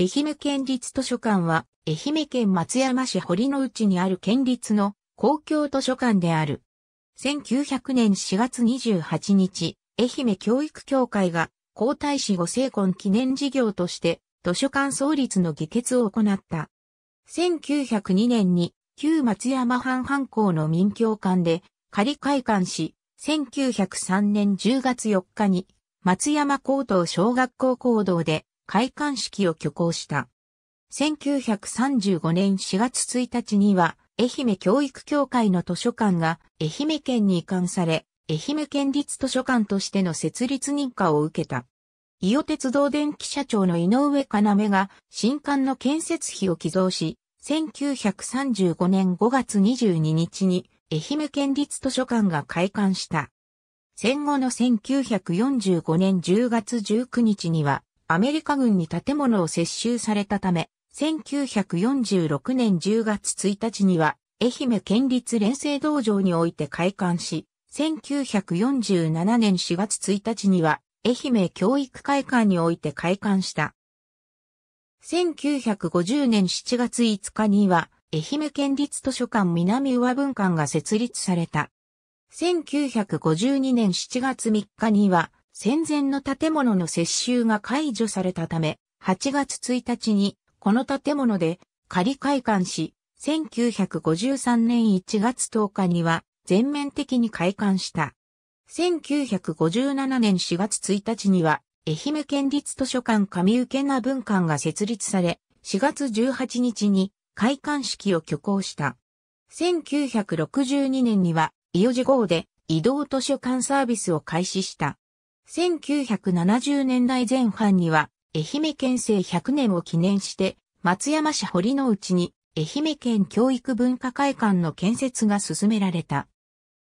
愛媛県立図書館は、愛媛県松山市堀の内にある県立の公共図書館である。1900年4月28日、愛媛教育協会が皇太子ご成婚記念事業として図書館創立の議決を行った。1902年に旧松山藩藩校の民教館で仮開館し、1903年10月4日に松山高等小学校行堂で開館式を挙行した。1935年4月1日には、愛媛教育協会の図書館が愛媛県に移管され、愛媛県立図書館としての設立認可を受けた。伊予鉄道電気社長の井上要が新館の建設費を寄贈し、1935年5月22日に愛媛県立図書館が開館した。戦後の1945年10月19日にはアメリカ軍に建物を接収されたため、1946年10月1日には、愛媛県立連成道場において開館し、1947年4月1日には、愛媛教育会館において開館した。1950年7月5日には、愛媛県立図書館南上文館が設立された。1952年7月3日には、戦前の建物の接収が解除されたため、8月1日にこの建物で仮開館し、1953年1月10日には全面的に開館した。1957年4月1日には、愛媛県立図書館上受な文館が設立され、4月18日に開館式を挙行した。1962年には、伊予寺号で移動図書館サービスを開始した。1970年代前半には、愛媛県政100年を記念して、松山市堀の内に、愛媛県教育文化会館の建設が進められた。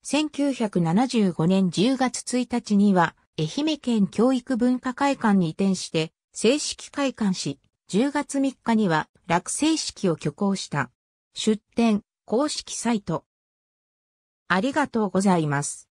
1975年10月1日には、愛媛県教育文化会館に移転して、正式開館し、10月3日には落成式を挙行した。出展、公式サイト。ありがとうございます。